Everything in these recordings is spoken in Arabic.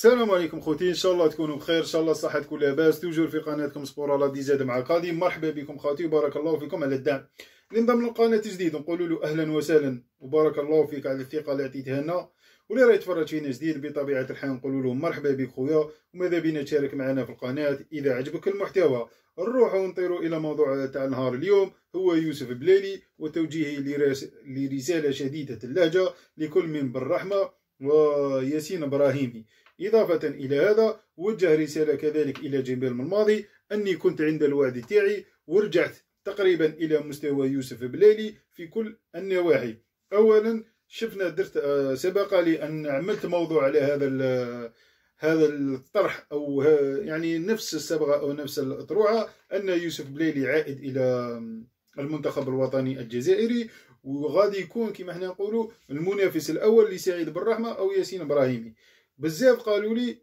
السلام عليكم خوتي ان شاء الله تكونوا بخير ان شاء الله صحتكم لاباس توجور في قناتكم سبور على دي زاد مع القادم مرحبا بكم خوتي وبارك الله فيكم على الدعم اللي انضم للقناه جديد نقول له اهلا وسهلا وبارك الله فيك على الثقه اللي عطيتها لنا واللي راه يتفرج فينا جديد بطبيعه الحال نقول له مرحبا بك خويا وماذا بينا تشارك معنا في القناه اذا عجبك المحتوى نروح ونطيروا الى موضوع تاع نهار اليوم هو يوسف بلالي وتوجيهي لرساله شديده اللهجه لكل من بالرحمه وياسين ابراهيمي إضافة إلى هذا وجه رسالة كذلك إلى جميل من الماضي أني كنت عند الوعد تاعي ورجعت تقريبا إلى مستوى يوسف بلالي في كل النواحي أولا شفنا درت آه، سبق لي أن عملت موضوع على هذا هذا الطرح أو يعني نفس الصبغة أو نفس الأطروعة أن يوسف بلالي عائد إلى المنتخب الوطني الجزائري وغادي يكون كما احنا نقولوا المنافس الاول لسعيد بالرحمه او ياسين ابراهيمي بزاف قالوا لي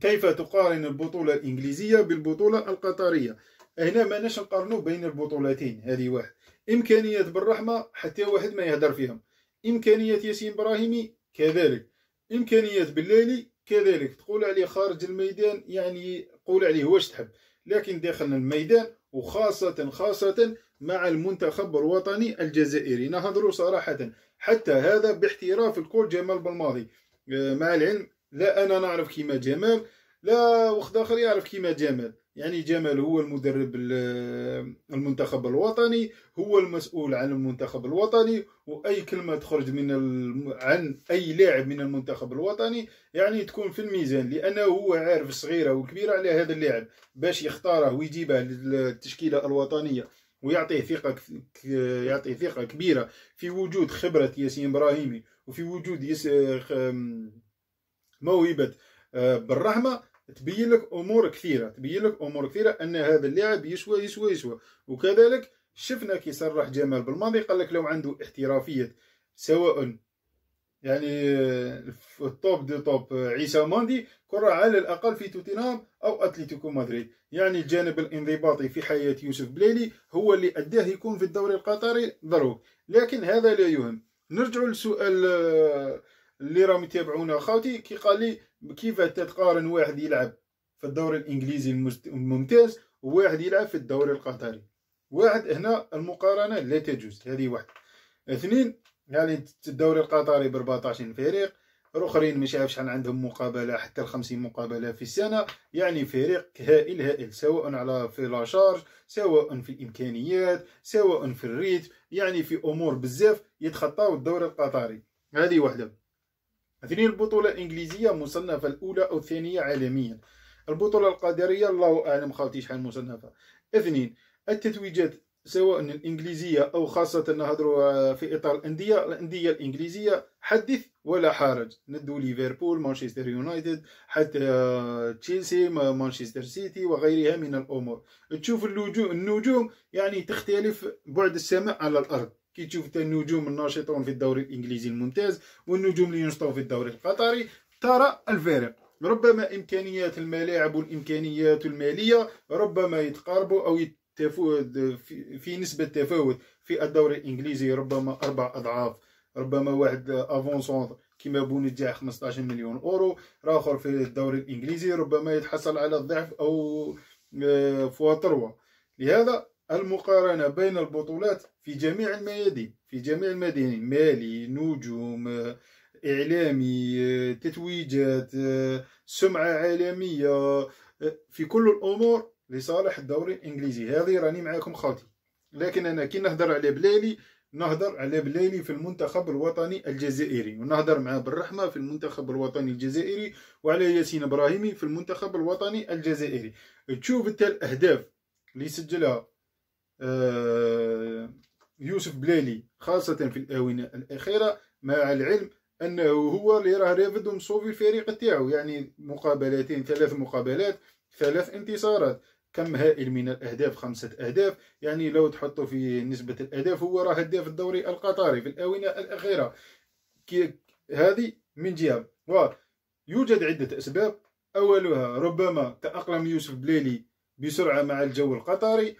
كيف تقارن البطولة الإنجليزية بالبطولة القطرية هنا ما نش نقارنوا بين البطولتين هذه واحد امكانيات بالرحمة حتى واحد ما يهدر فيهم امكانيات ياسين إبراهيمي كذلك امكانيات بالليلي كذلك تقول عليه خارج الميدان يعني قول عليه واش تحب لكن داخل الميدان وخاصة خاصة مع المنتخب الوطني الجزائري نهضروا صراحة حتى هذا باحتراف الكل جمال بالماضي مع العلم لا انا نعرف كيما جمال لا واحد اخر يعرف كيما جمال يعني جمال هو المدرب المنتخب الوطني هو المسؤول عن المنتخب الوطني واي كلمه تخرج من عن اي لاعب من المنتخب الوطني يعني تكون في الميزان لانه هو عارف الصغيره والكبيره على هذا اللاعب باش يختاره ويجيبه للتشكيله الوطنيه ويعطيه ثقه يعطيه ثقه كبيره في وجود خبره ياسين ابراهيمي وفي وجود موهبه أه، بالرحمه تبين لك امور كثيره تبين لك امور كثيره ان هذا اللاعب يشوى يشوى يشوى وكذلك شفنا كي صرح جمال بالماضي قال لك لو عنده احترافيه سواء يعني التوب دي توب عيسى ماندي كرة على الأقل في توتنهام أو أتلتيكو مدريد يعني الجانب الانضباطي في حياة يوسف بليلي هو اللي أداه يكون في الدوري القطري ضروري لكن هذا لا يهم نرجع لسؤال آه، اللي راهم يتابعونا خاوتي كي قال لي كيف تتقارن واحد يلعب في الدوري الانجليزي الممتاز وواحد يلعب في الدوري القطري واحد هنا المقارنه لا تجوز هذه واحد اثنين يعني الدوري القطري ب 14 فريق الاخرين مش عارف شحال عندهم مقابله حتى ال 50 مقابله في السنه يعني فريق هائل هائل سواء على في لاشارج سواء في الامكانيات سواء في الريت يعني في امور بزاف يتخطاو الدوري القطري هذه وحده اثنين البطوله الانجليزيه مصنفه الاولى او الثانيه عالميا البطوله القادريه الله اعلم خالتي شحال مصنفه اثنين التتويجات سواء الانجليزيه او خاصه نهضروا في اطار الانديه الانديه الانجليزيه حدث ولا حرج ندو ليفربول مانشستر يونايتد حتى تشيلسي مانشستر سيتي وغيرها من الامور تشوف النجوم النجوم يعني تختلف بعد السماء على الارض كي تشوف النجوم الناشطون في الدوري الانجليزي الممتاز والنجوم اللي ينشطون في الدوري القطري ترى الفارق ربما امكانيات الملاعب والامكانيات الماليه ربما يتقاربوا او في نسبة تفاوت في الدوري الإنجليزي ربما أربع أضعاف ربما واحد افون سونتر كيما تاع 15 مليون اورو راه اخر في الدوري الانجليزي ربما يتحصل على الضعف او آه، فوا تروى لهذا المقارنة بين البطولات في جميع الميادين في جميع الميادين مالي نجوم آه، إعلامي آه، تتويجات سمعة عالمية في كل الأمور لصالح الدوري الانجليزي هذه راني معاكم خالتي لكن انا كي نهضر على بلالي نهضر على بلالي في المنتخب الوطني الجزائري ونهضر معاه بالرحمه في المنتخب الوطني الجزائري وعلى ياسين ابراهيمي في المنتخب الوطني الجزائري تشوف انت الاهداف اللي سجلها آه، يوسف بلالي خاصه في الاونه الاخيره مع العلم انه هو اللي راه رافد ومصوب الفريق تاعو يعني مقابلتين ثلاث مقابلات ثلاث انتصارات كم هائل من الاهداف خمسه اهداف يعني لو تحطوا في نسبه الاهداف هو راه هداف الدوري القطري في الاونه الاخيره كي هذه من جهه ويوجد عده اسباب اولها ربما تاقلم يوسف بليلي بسرعه مع الجو القطري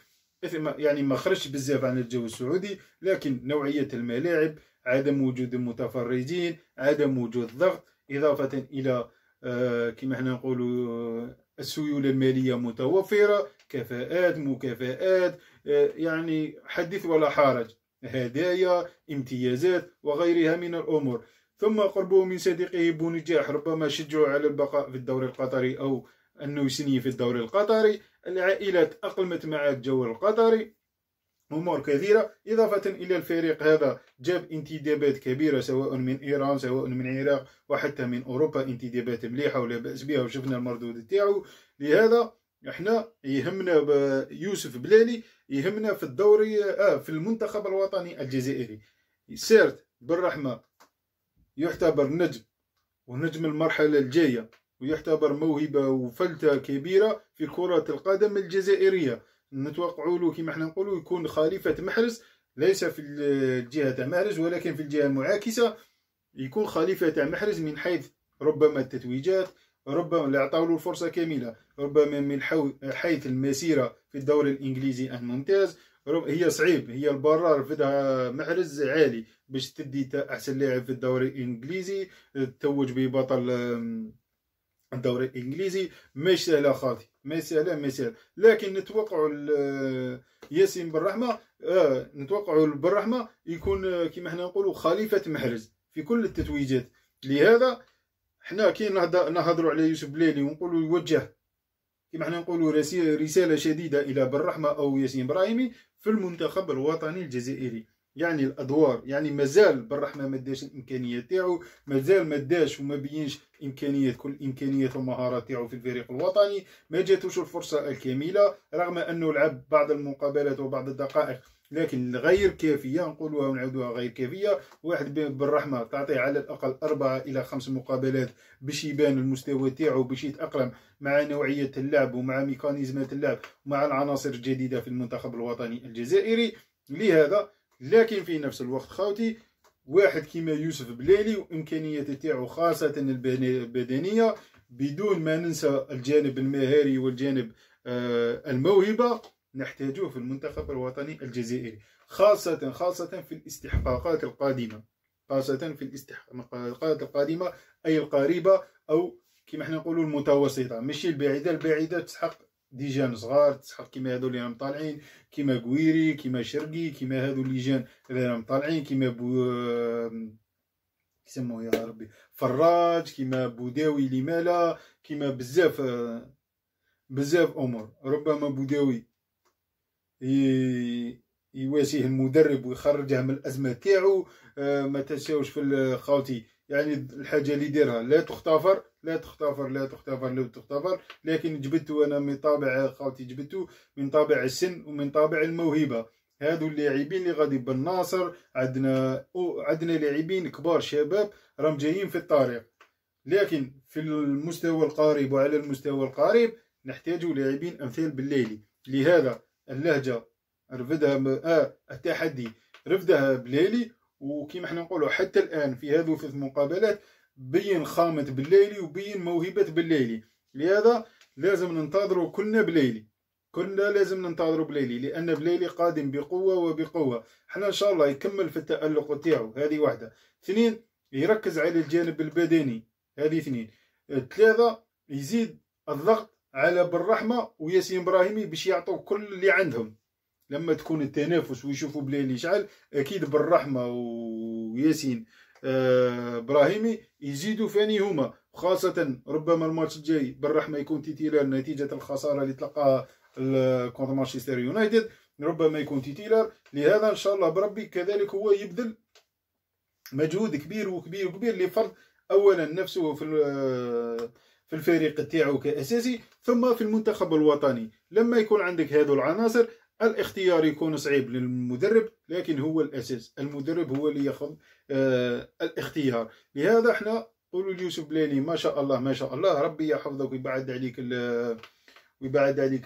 يعني ما خرجش بزاف عن الجو السعودي لكن نوعيه الملاعب عدم وجود متفرجين عدم وجود ضغط اضافه الى آه، كما احنا نقولوا السيولة المالية متوفرة كفاءات مكافآت آه، يعني حدث ولا حرج هدايا امتيازات وغيرها من الأمور ثم قربه من صديقه بونجاح ربما شجعه على البقاء في الدوري القطري أو أنه يسني في الدوري القطري العائلات أقلمت مع الجو القطري أمور كثيرة إضافة إلى الفريق هذا جاب انتدابات كبيرة سواء من إيران سواء من العراق وحتى من أوروبا انتدابات مليحة ولا بأس بها وشفنا المردود تاعو لهذا احنا يهمنا يوسف بلالي يهمنا في الدوري آه في المنتخب الوطني الجزائري سيرت بالرحمة يعتبر نجم ونجم المرحلة الجاية ويعتبر موهبة وفلتة كبيرة في كرة القدم الجزائرية نتوقعوا له كما حنا نقولوا يكون خليفه محرز ليس في الجهه تاع محرز ولكن في الجهه المعاكسه يكون خليفه تاع محرز من حيث ربما التتويجات ربما لا عطاولو الفرصه كامله ربما من حيث المسيره في الدوري الانجليزي الممتاز ممتاز هي صعيب هي البرار رفدها محرز عالي باش تدي احسن لاعب في الدوري الانجليزي تتوج ببطل الدوري الانجليزي ماشي سهله خالتي ماشي سهله ماشي سهله لكن نتوقع ياسين بن رحمه آه نتوقع بن رحمه يكون آه، كما حنا نقولوا خليفه محرز في كل التتويجات لهذا حنا كي نهضروا على يوسف بلالي ونقولوا يوجه كما حنا نقولوا رساله شديده الى بن رحمه او ياسين ابراهيمي في المنتخب الوطني الجزائري يعني الادوار يعني مازال بالرحمه ما داش الامكانيات تاعو مازال ما داش وما بينش امكانيات كل امكانيات والمهارات تاعو في الفريق الوطني ما جاتوش الفرصه الكامله رغم انه لعب بعض المقابلات وبعض الدقائق لكن غير كافيه نقولوها ونعاودوها غير كافيه واحد بالرحمه تعطيه على الاقل أربعة الى خمس مقابلات باش يبان المستوى تاعو باش يتاقلم مع نوعيه اللعب ومع ميكانيزمات اللعب ومع العناصر الجديده في المنتخب الوطني الجزائري لهذا لكن في نفس الوقت خاوتي واحد كيما يوسف بلالي وامكانياته تاعو خاصه البدنيه بدون ما ننسى الجانب المهاري والجانب آه، الموهبه نحتاجوه في المنتخب الوطني الجزائري خاصه خاصه في الاستحقاقات القادمه خاصه في الاستحقاقات القادمه اي القريبه او كما حنا نقولوا المتوسطه ماشي البعيده البعيده تسحق ديجان صغار تسحق كيما هادو اللي راهم طالعين كيما قويري كيما شرقي كيما هادو اللي جان اللي راهم طالعين كيما بو آه، يسموه يا ربي فراج كيما بوداوي مالا كيما بزاف آه، بزاف امور ربما بوداوي يواسيه المدرب ويخرجه من الازمه تاعو آه، ما تنساوش في خاوتي يعني الحاجه اللي ديرها لا تختفر لا تختفر لا تختفر لا تختفر لكن جبدتو انا من طابع خاوتي جبدتو من طابع السن ومن طابع الموهبه هادو اللاعبين اللي غادي بالناصر عندنا عندنا لاعبين كبار شباب راهم جايين في الطريق لكن في المستوى القريب وعلى المستوى القريب نحتاج لاعبين امثال بالليلي لهذا اللهجه رفدها آه التحدي رفدها بليلي وكيما حنا نقولوا حتى الان في هذو ثلاث مقابلات بين خامة بالليلي وبين موهبة بالليلي لهذا لازم ننتظروا كلنا بليلي كلنا لازم ننتظروا بليلي لان بليلي قادم بقوه وبقوه حنا ان شاء الله يكمل في التالق تاعو هذه واحده اثنين يركز على الجانب البدني هذه اثنين ثلاثه يزيد الضغط على بالرحمه وياسين ابراهيمي باش يعطوا كل اللي عندهم لما تكون التنافس ويشوفوا بلالي شعل اكيد بالرحمه وياسين آه، ابراهيمي يزيدوا فاني هما خاصه ربما الماتش الجاي بالرحمه يكون تيتيلر نتيجه الخساره اللي تلقاها كونتر مانشستر يونايتد ربما يكون تيتيلر لهذا ان شاء الله بربي كذلك هو يبذل مجهود كبير وكبير وكبير لفرض اولا نفسه في في الفريق تاعو كاساسي ثم في المنتخب الوطني لما يكون عندك هذو العناصر الاختيار يكون صعيب للمدرب لكن هو الاساس المدرب هو اللي ياخذ آه الاختيار لهذا احنا قولوا ليوسف بلاني ما شاء الله ما شاء الله ربي يحفظك ويبعد عليك ويبعد عليك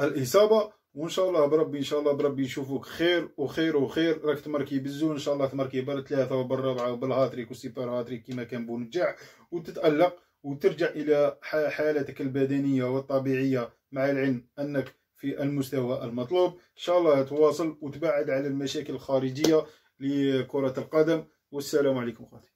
الاصابه وان شاء الله بربي ان شاء الله بربي نشوفوك خير وخير وخير راك تمركي بالزون ان شاء الله تمركي بالثلاثه وبالرابعه وبالهاتريك والسيبر هاتريك كما كان بونجاع وتتالق وترجع الى حالتك البدنيه والطبيعيه مع العلم انك في المستوى المطلوب ان شاء الله تواصل وتبعد على المشاكل الخارجيه لكره القدم والسلام عليكم خاتم